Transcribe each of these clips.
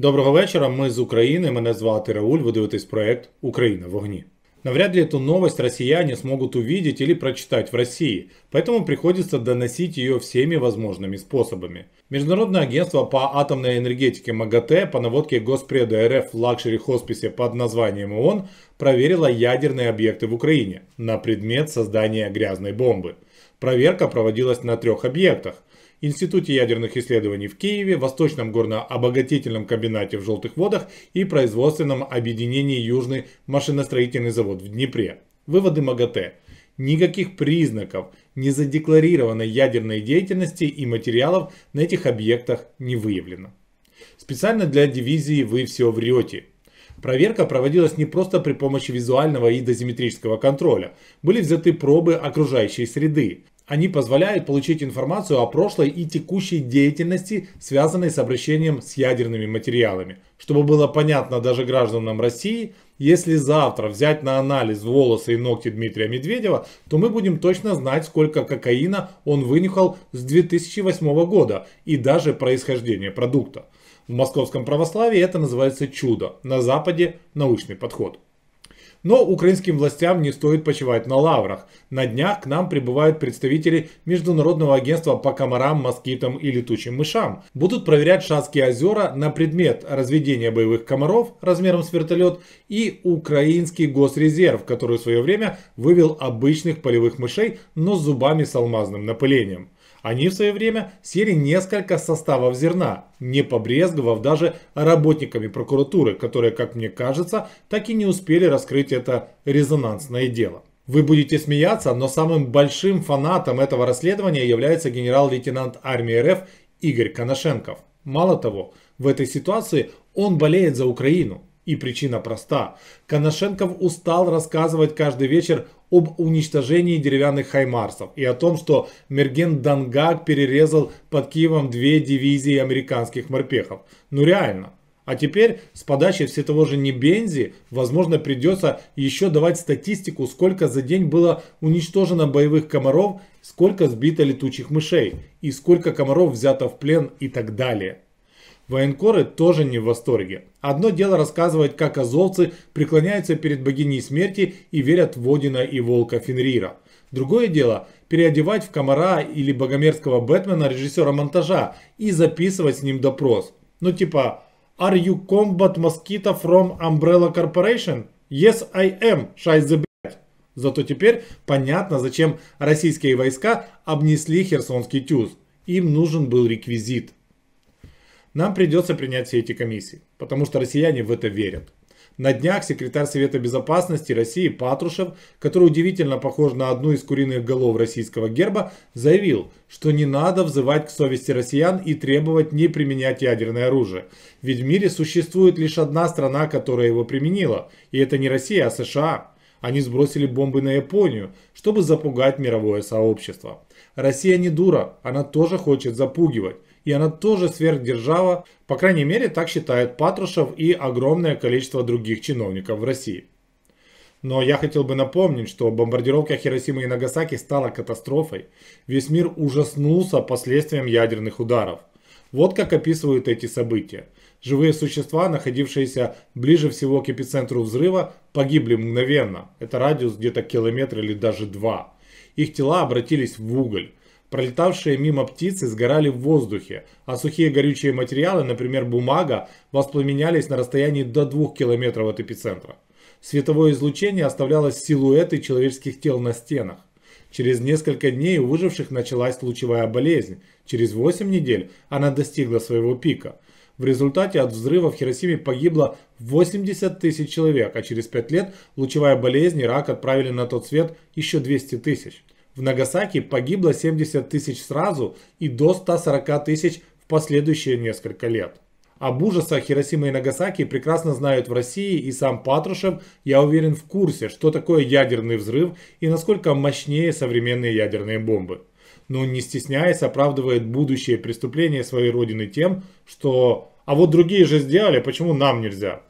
Доброго вечора. Ми з України. Мене звати Рауль. Ви дивитесь проект Украина в огне. Навряд ли эту новость россияне смогут увидеть или прочитать в России, поэтому приходится доносить ее всеми возможными способами. Международное агентство по атомной энергетике МАГАТЭ по наводке Госпреда РФ в лакшери-хосписе под названием ООН проверило ядерные объекты в Украине на предмет создания грязной бомбы. Проверка проводилась на трех объектах Институте ядерных исследований в Киеве, Восточном горно-обогатительном комбинате в Желтых водах и производственном объединении Южный машиностроительный завод в Днепре. Выводы МАГАТЭ. Никаких признаков незадекларированной ядерной деятельности и материалов на этих объектах не выявлено. Специально для дивизии «Вы все врете». Проверка проводилась не просто при помощи визуального и дозиметрического контроля. Были взяты пробы окружающей среды, они позволяют получить информацию о прошлой и текущей деятельности, связанной с обращением с ядерными материалами. Чтобы было понятно даже гражданам России, если завтра взять на анализ волосы и ногти Дмитрия Медведева, то мы будем точно знать, сколько кокаина он вынюхал с 2008 года и даже происхождение продукта. В московском православии это называется чудо, на Западе научный подход. Но украинским властям не стоит почивать на лаврах. На днях к нам прибывают представители Международного агентства по комарам, москитам и летучим мышам. Будут проверять Шацкие озера на предмет разведения боевых комаров размером с вертолет и украинский госрезерв, который в свое время вывел обычных полевых мышей, но с зубами с алмазным напылением. Они в свое время съели несколько составов зерна, не побрезговав даже работниками прокуратуры, которые, как мне кажется, так и не успели раскрыть это резонансное дело. Вы будете смеяться, но самым большим фанатом этого расследования является генерал-лейтенант армии РФ Игорь Коношенков. Мало того, в этой ситуации он болеет за Украину. И причина проста. Коношенков устал рассказывать каждый вечер об уничтожении деревянных хаймарсов и о том, что Мерген Дангак перерезал под Киевом две дивизии американских морпехов. Ну реально. А теперь с подачи все того же Небензи, возможно, придется еще давать статистику, сколько за день было уничтожено боевых комаров, сколько сбито летучих мышей и сколько комаров взято в плен и так далее. Военкоры тоже не в восторге. Одно дело рассказывать, как азовцы преклоняются перед богиней смерти и верят в Одина и волка Фенрира. Другое дело переодевать в комара или богомерзкого Бэтмена режиссера монтажа и записывать с ним допрос. Ну типа «Are you combat mosquito from Umbrella Corporation?» «Yes, I am, шайзе блять». Зато теперь понятно, зачем российские войска обнесли Херсонский тюз. Им нужен был реквизит. Нам придется принять все эти комиссии, потому что россияне в это верят. На днях секретарь Совета Безопасности России Патрушев, который удивительно похож на одну из куриных голов российского герба, заявил, что не надо взывать к совести россиян и требовать не применять ядерное оружие. Ведь в мире существует лишь одна страна, которая его применила. И это не Россия, а США. Они сбросили бомбы на Японию, чтобы запугать мировое сообщество. Россия не дура, она тоже хочет запугивать и она тоже сверхдержава, по крайней мере так считают Патрушев и огромное количество других чиновников в России. Но я хотел бы напомнить, что бомбардировка Хиросимы и Нагасаки стала катастрофой. Весь мир ужаснулся последствиям ядерных ударов. Вот как описывают эти события. Живые существа, находившиеся ближе всего к эпицентру взрыва, погибли мгновенно. Это радиус где-то километр или даже два. Их тела обратились в уголь. Пролетавшие мимо птицы сгорали в воздухе, а сухие горючие материалы, например бумага, воспламенялись на расстоянии до 2 километров от эпицентра. Световое излучение оставляло силуэты человеческих тел на стенах. Через несколько дней у выживших началась лучевая болезнь. Через 8 недель она достигла своего пика. В результате от взрыва в Хиросиме погибло 80 тысяч человек, а через 5 лет лучевая болезнь и рак отправили на тот свет еще 200 тысяч. В Нагасаки погибло 70 тысяч сразу и до 140 тысяч в последующие несколько лет. Об ужасах Хиросимы и Нагасаки прекрасно знают в России и сам Патрушев, я уверен, в курсе, что такое ядерный взрыв и насколько мощнее современные ядерные бомбы. Но не стесняясь оправдывает будущее преступления своей родины тем, что «а вот другие же сделали, почему нам нельзя?»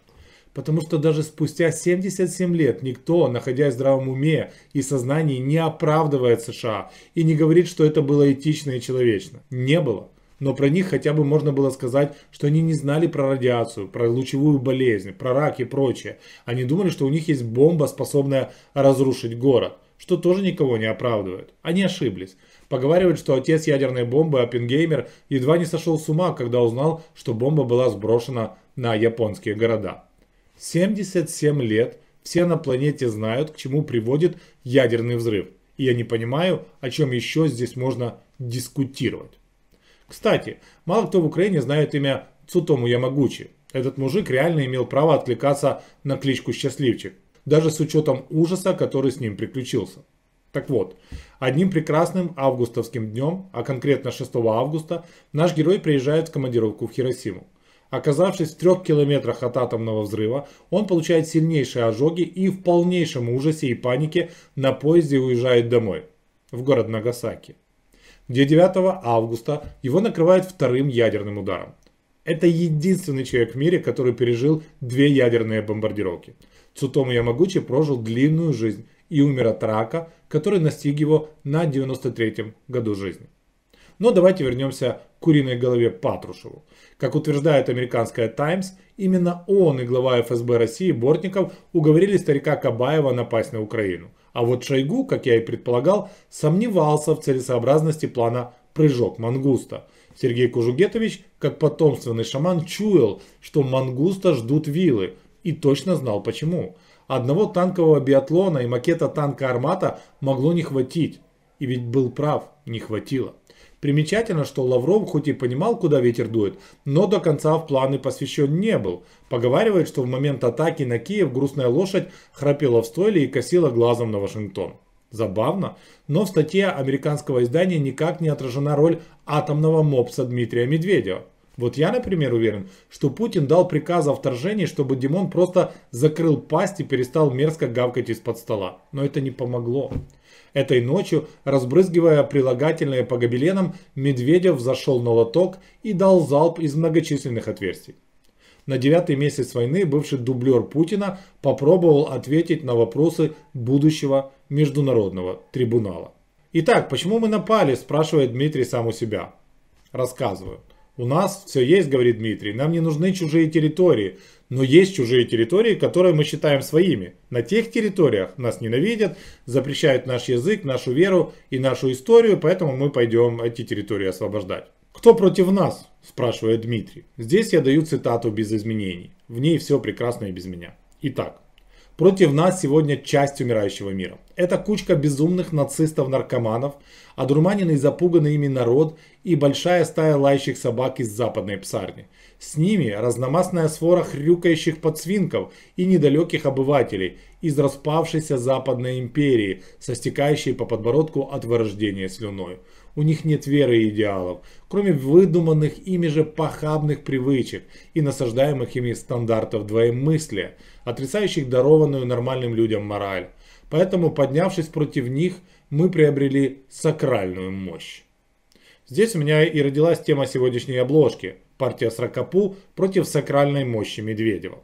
Потому что даже спустя 77 лет никто, находясь в здравом уме и сознании, не оправдывает США и не говорит, что это было этично и человечно. Не было. Но про них хотя бы можно было сказать, что они не знали про радиацию, про лучевую болезнь, про рак и прочее. Они думали, что у них есть бомба, способная разрушить город, что тоже никого не оправдывает. Они ошиблись. Поговаривают, что отец ядерной бомбы Оппенгеймер едва не сошел с ума, когда узнал, что бомба была сброшена на японские города. 77 лет все на планете знают, к чему приводит ядерный взрыв. И я не понимаю, о чем еще здесь можно дискутировать. Кстати, мало кто в Украине знает имя Цутому Ямагучи. Этот мужик реально имел право откликаться на кличку «Счастливчик», даже с учетом ужаса, который с ним приключился. Так вот, одним прекрасным августовским днем, а конкретно 6 августа, наш герой приезжает в командировку в Хиросиму. Оказавшись в трех километрах от атомного взрыва, он получает сильнейшие ожоги и в полнейшем ужасе и панике на поезде уезжает домой, в город Нагасаки, где 9 августа его накрывает вторым ядерным ударом. Это единственный человек в мире, который пережил две ядерные бомбардировки. Цутому Ямагучи прожил длинную жизнь и умер от рака, который настиг его на 93-м году жизни. Но давайте вернемся к куриной голове Патрушеву. Как утверждает американская «Таймс», именно он и глава ФСБ России Бортников уговорили старика Кабаева напасть на Украину. А вот Шойгу, как я и предполагал, сомневался в целесообразности плана «Прыжок Мангуста». Сергей Кужугетович, как потомственный шаман, чуял, что Мангуста ждут вилы, и точно знал почему. Одного танкового биатлона и макета танка «Армата» могло не хватить. И ведь был прав, не хватило. Примечательно, что Лавров хоть и понимал, куда ветер дует, но до конца в планы посвящен не был. Поговаривает, что в момент атаки на Киев грустная лошадь храпела в стойле и косила глазом на Вашингтон. Забавно, но в статье американского издания никак не отражена роль атомного мопса Дмитрия Медведева. Вот я, например, уверен, что Путин дал приказ о вторжении, чтобы Димон просто закрыл пасть и перестал мерзко гавкать из-под стола. Но это не помогло. Этой ночью, разбрызгивая прилагательное по гобеленам, Медведев зашел на лоток и дал залп из многочисленных отверстий. На девятый месяц войны бывший дублер Путина попробовал ответить на вопросы будущего международного трибунала. Итак, почему мы напали, спрашивает Дмитрий сам у себя. Рассказываю. У нас все есть, говорит Дмитрий, нам не нужны чужие территории. Но есть чужие территории, которые мы считаем своими. На тех территориях нас ненавидят, запрещают наш язык, нашу веру и нашу историю, поэтому мы пойдем эти территории освобождать. «Кто против нас?» – спрашивает Дмитрий. Здесь я даю цитату без изменений. В ней все прекрасно и без меня. Итак, Против нас сегодня часть умирающего мира. Это кучка безумных нацистов-наркоманов, одурманенный и запуганный ими народ и большая стая лающих собак из западной псарни – с ними разномастная свора хрюкающих подсвинков и недалеких обывателей из распавшейся Западной империи, со стекающей по подбородку от вырождения слюной. У них нет веры и идеалов, кроме выдуманных ими же похабных привычек и насаждаемых ими стандартов двоемыслия, отрицающих дарованную нормальным людям мораль. Поэтому, поднявшись против них, мы приобрели сакральную мощь. Здесь у меня и родилась тема сегодняшней обложки – партия Сракопу против сакральной мощи Медведева.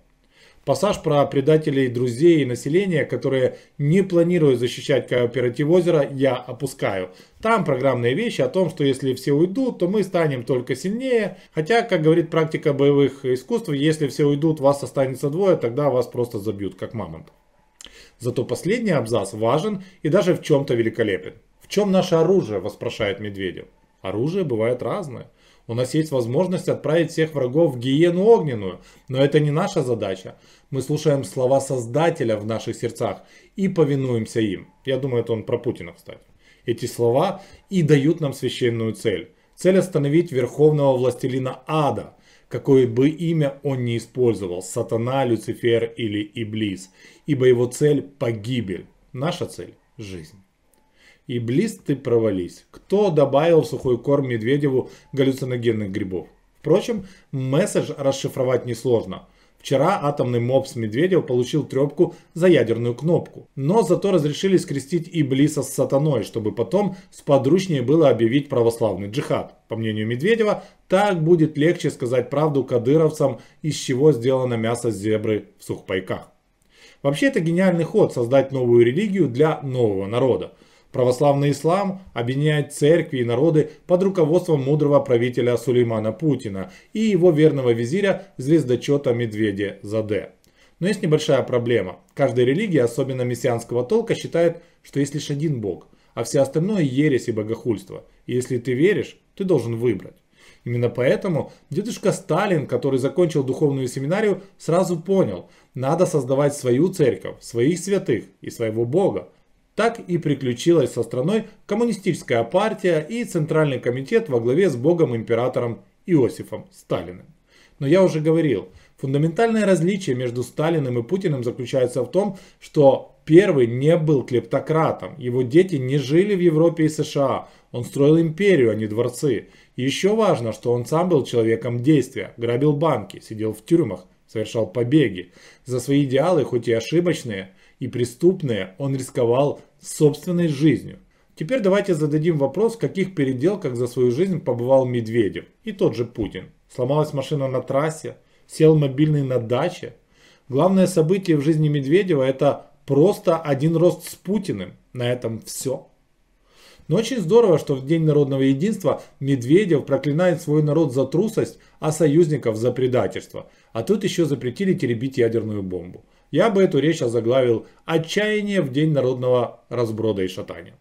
Пассаж про предателей друзей и населения, которые не планируют защищать кооператив озера, я опускаю. Там программные вещи о том, что если все уйдут, то мы станем только сильнее. Хотя, как говорит практика боевых искусств, если все уйдут, вас останется двое, тогда вас просто забьют, как мамонт. Зато последний абзац важен и даже в чем-то великолепен. В чем наше оружие, воспрошает Медведев. Оружие бывает разное. У нас есть возможность отправить всех врагов в гиену огненную, но это не наша задача. Мы слушаем слова Создателя в наших сердцах и повинуемся им. Я думаю, это он про Путина, кстати. Эти слова и дают нам священную цель. Цель остановить верховного властелина ада, какое бы имя он ни использовал, сатана, Люцифер или Иблис, ибо его цель – погибель, наша цель – жизнь. И близ ты провались. Кто добавил в сухой корм Медведеву галлюциногенных грибов? Впрочем, месседж расшифровать несложно. Вчера атомный мопс Медведев получил трепку за ядерную кнопку. Но зато разрешили скрестить Иблиса с сатаной, чтобы потом сподручнее было объявить православный джихад. По мнению Медведева, так будет легче сказать правду кадыровцам, из чего сделано мясо зебры в сухпайках. Вообще это гениальный ход создать новую религию для нового народа. Православный ислам объединяет церкви и народы под руководством мудрого правителя Сулеймана Путина и его верного визиря звездочета Медведя Заде. Но есть небольшая проблема. Каждая религия, особенно мессианского толка, считает, что есть лишь один бог, а все остальное ересь и богохульство. И если ты веришь, ты должен выбрать. Именно поэтому дедушка Сталин, который закончил духовную семинарию, сразу понял, надо создавать свою церковь, своих святых и своего бога. Так и приключилась со страной коммунистическая партия и Центральный комитет во главе с богом императором Иосифом Сталиным. Но я уже говорил, фундаментальное различие между Сталиным и Путиным заключается в том, что первый не был клептократом, его дети не жили в Европе и США, он строил империю, а не дворцы. еще важно, что он сам был человеком действия, грабил банки, сидел в тюрьмах, совершал побеги. За свои идеалы, хоть и ошибочные, и преступное, он рисковал собственной жизнью. Теперь давайте зададим вопрос, в каких переделках за свою жизнь побывал Медведев и тот же Путин. Сломалась машина на трассе, сел мобильный на даче. Главное событие в жизни Медведева это просто один рост с Путиным. На этом все. Но очень здорово, что в День народного единства Медведев проклинает свой народ за трусость, а союзников за предательство. А тут еще запретили теребить ядерную бомбу я бы эту речь озаглавил «Отчаяние в день народного разброда и шатания».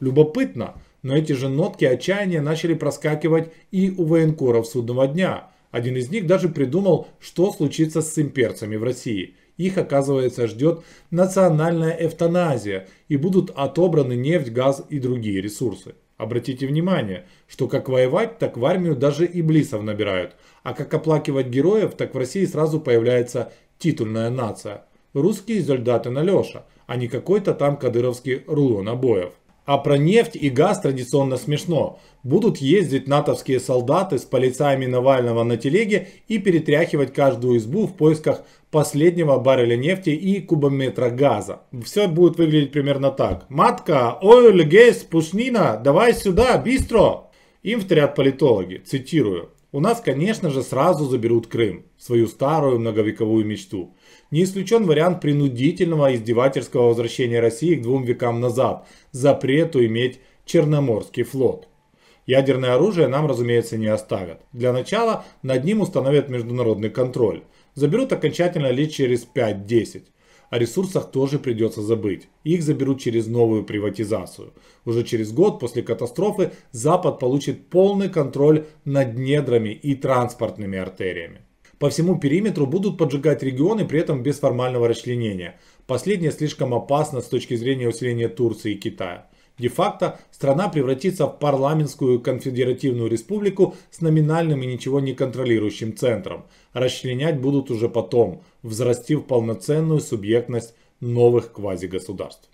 Любопытно, но эти же нотки отчаяния начали проскакивать и у военкоров судного дня. Один из них даже придумал, что случится с имперцами в России. Их, оказывается, ждет национальная эвтаназия и будут отобраны нефть, газ и другие ресурсы. Обратите внимание, что как воевать, так в армию даже и иблисов набирают, а как оплакивать героев, так в России сразу появляется титульная нация. Русские солдаты на Леша, а не какой-то там кадыровский рулон обоев. А про нефть и газ традиционно смешно. Будут ездить натовские солдаты с полицаями Навального на телеге и перетряхивать каждую избу в поисках последнего барреля нефти и кубометра газа. Все будет выглядеть примерно так. «Матка, ой, легейс, пушнина, давай сюда, бистро!» Им вторят политологи, цитирую. У нас, конечно же, сразу заберут Крым, свою старую многовековую мечту. Не исключен вариант принудительного издевательского возвращения России к двум векам назад, запрету иметь Черноморский флот. Ядерное оружие нам, разумеется, не оставят. Для начала над ним установят международный контроль. Заберут окончательно лет через 5-10. О ресурсах тоже придется забыть. Их заберут через новую приватизацию. Уже через год после катастрофы Запад получит полный контроль над недрами и транспортными артериями. По всему периметру будут поджигать регионы, при этом без формального расчленения. Последнее слишком опасно с точки зрения усиления Турции и Китая. Де-факто страна превратится в парламентскую конфедеративную республику с номинальным и ничего не контролирующим центром. Расчленять будут уже потом, взрастив полноценную субъектность новых квазигосударств.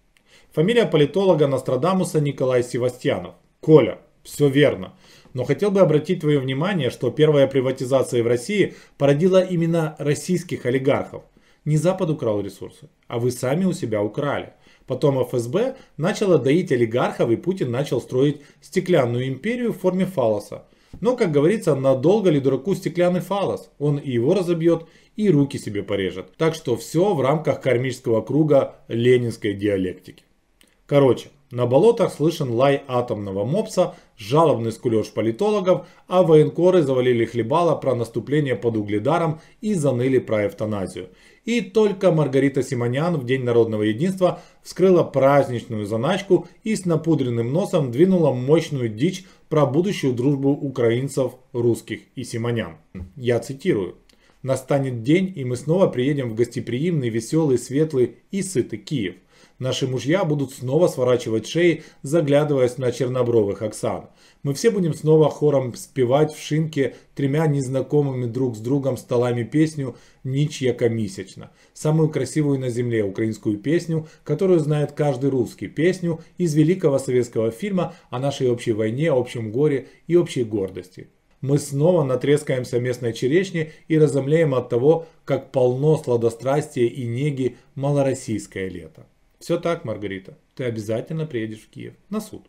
Фамилия политолога Нострадамуса Николай Севастьянов. Коля, все верно. Но хотел бы обратить твое внимание, что первая приватизация в России породила именно российских олигархов. Не Запад украл ресурсы, а вы сами у себя украли – Потом ФСБ начало доить олигархов и Путин начал строить стеклянную империю в форме фалоса. Но, как говорится, надолго ли дураку стеклянный фалос? Он и его разобьет, и руки себе порежет. Так что все в рамках кармического круга ленинской диалектики. Короче, на болотах слышен лай атомного мопса, жалобный скулеж политологов, а военкоры завалили хлебала про наступление под угледаром и заныли про эвтаназию. И только Маргарита Симонян в День народного единства вскрыла праздничную заначку и с напудренным носом двинула мощную дичь про будущую дружбу украинцев, русских и симонян. Я цитирую. «Настанет день, и мы снова приедем в гостеприимный, веселый, светлый и сытый Киев. Наши мужья будут снова сворачивать шеи, заглядываясь на чернобровых Оксан. Мы все будем снова хором спевать в шинке тремя незнакомыми друг с другом столами песню «Ничьяка месячно». Самую красивую на земле украинскую песню, которую знает каждый русский. Песню из великого советского фильма о нашей общей войне, общем горе и общей гордости мы снова натрескаемся местной черешни и разомлеем от того, как полно сладострастия и неги малороссийское лето. Все так, Маргарита. Ты обязательно приедешь в Киев. На суд.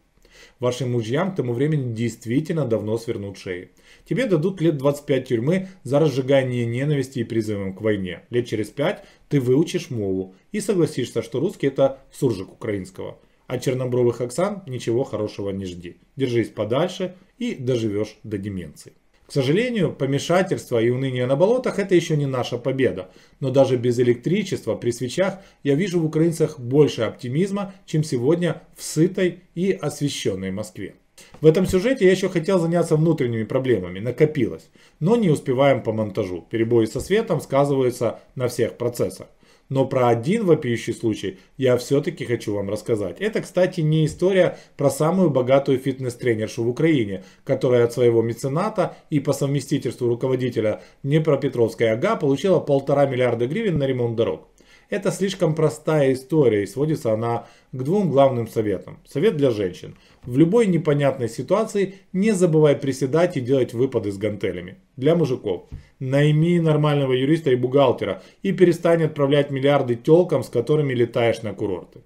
Вашим мужьям к тому времени действительно давно свернут шеи. Тебе дадут лет 25 тюрьмы за разжигание ненависти и призывом к войне. Лет через 5 ты выучишь мову и согласишься, что русский это суржик украинского. А чернобровых Оксан ничего хорошего не жди. Держись подальше и доживешь до деменции. К сожалению, помешательство и уныние на болотах это еще не наша победа. Но даже без электричества при свечах я вижу в украинцах больше оптимизма, чем сегодня в сытой и освещенной Москве. В этом сюжете я еще хотел заняться внутренними проблемами, накопилось. Но не успеваем по монтажу. Перебои со светом сказываются на всех процессах. Но про один вопиющий случай я все-таки хочу вам рассказать. Это, кстати, не история про самую богатую фитнес-тренершу в Украине, которая от своего мецената и по совместительству руководителя Днепропетровской АГА получила полтора миллиарда гривен на ремонт дорог. Это слишком простая история и сводится она к двум главным советам. Совет для женщин. В любой непонятной ситуации не забывай приседать и делать выпады с гантелями. Для мужиков. Найми нормального юриста и бухгалтера и перестань отправлять миллиарды телкам, с которыми летаешь на курорты.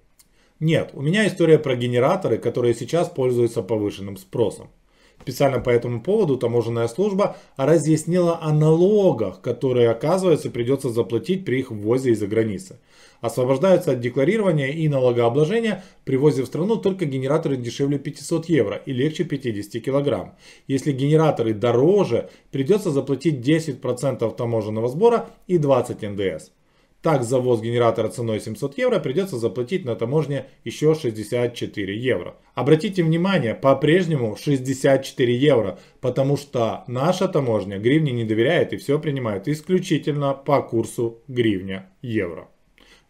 Нет, у меня история про генераторы, которые сейчас пользуются повышенным спросом. Специально по этому поводу таможенная служба разъяснила о налогах, которые, оказывается, придется заплатить при их ввозе из-за границы. Освобождаются от декларирования и налогообложения при ввозе в страну только генераторы дешевле 500 евро и легче 50 килограмм. Если генераторы дороже, придется заплатить 10% таможенного сбора и 20 НДС. Так за ввоз генератора ценой 700 евро придется заплатить на таможне еще 64 евро. Обратите внимание, по-прежнему 64 евро, потому что наша таможня гривне не доверяет и все принимает исключительно по курсу гривня-евро.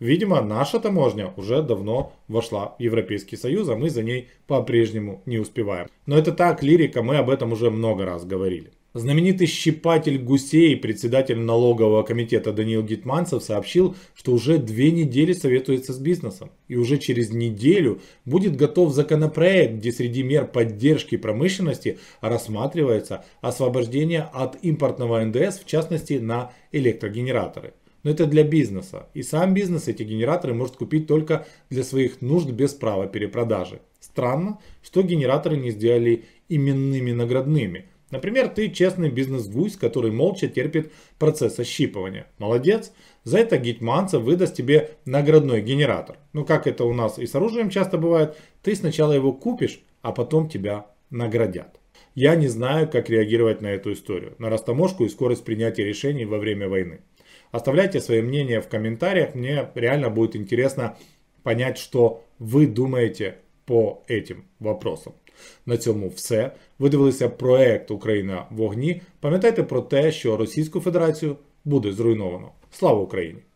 Видимо, наша таможня уже давно вошла в Европейский Союз, а мы за ней по-прежнему не успеваем. Но это так, лирика, мы об этом уже много раз говорили. Знаменитый щипатель гусей, председатель налогового комитета Даниил Гитманцев сообщил, что уже две недели советуется с бизнесом. И уже через неделю будет готов законопроект, где среди мер поддержки промышленности рассматривается освобождение от импортного НДС, в частности на электрогенераторы. Но это для бизнеса. И сам бизнес эти генераторы может купить только для своих нужд без права перепродажи. Странно, что генераторы не сделали именными наградными. Например, ты честный бизнес-гусь, который молча терпит процесс ощипывания. Молодец, за это гетманца выдаст тебе наградной генератор. Но ну, как это у нас и с оружием часто бывает, ты сначала его купишь, а потом тебя наградят. Я не знаю, как реагировать на эту историю, на растаможку и скорость принятия решений во время войны. Оставляйте свои мнения в комментариях, мне реально будет интересно понять, что ви думаєте по этим вопросам. На цьому все. Ви дивилися проект Україна в огні. Пам'ятайте про те, що Російську Федерацію буде зруйновано. Слава Україні!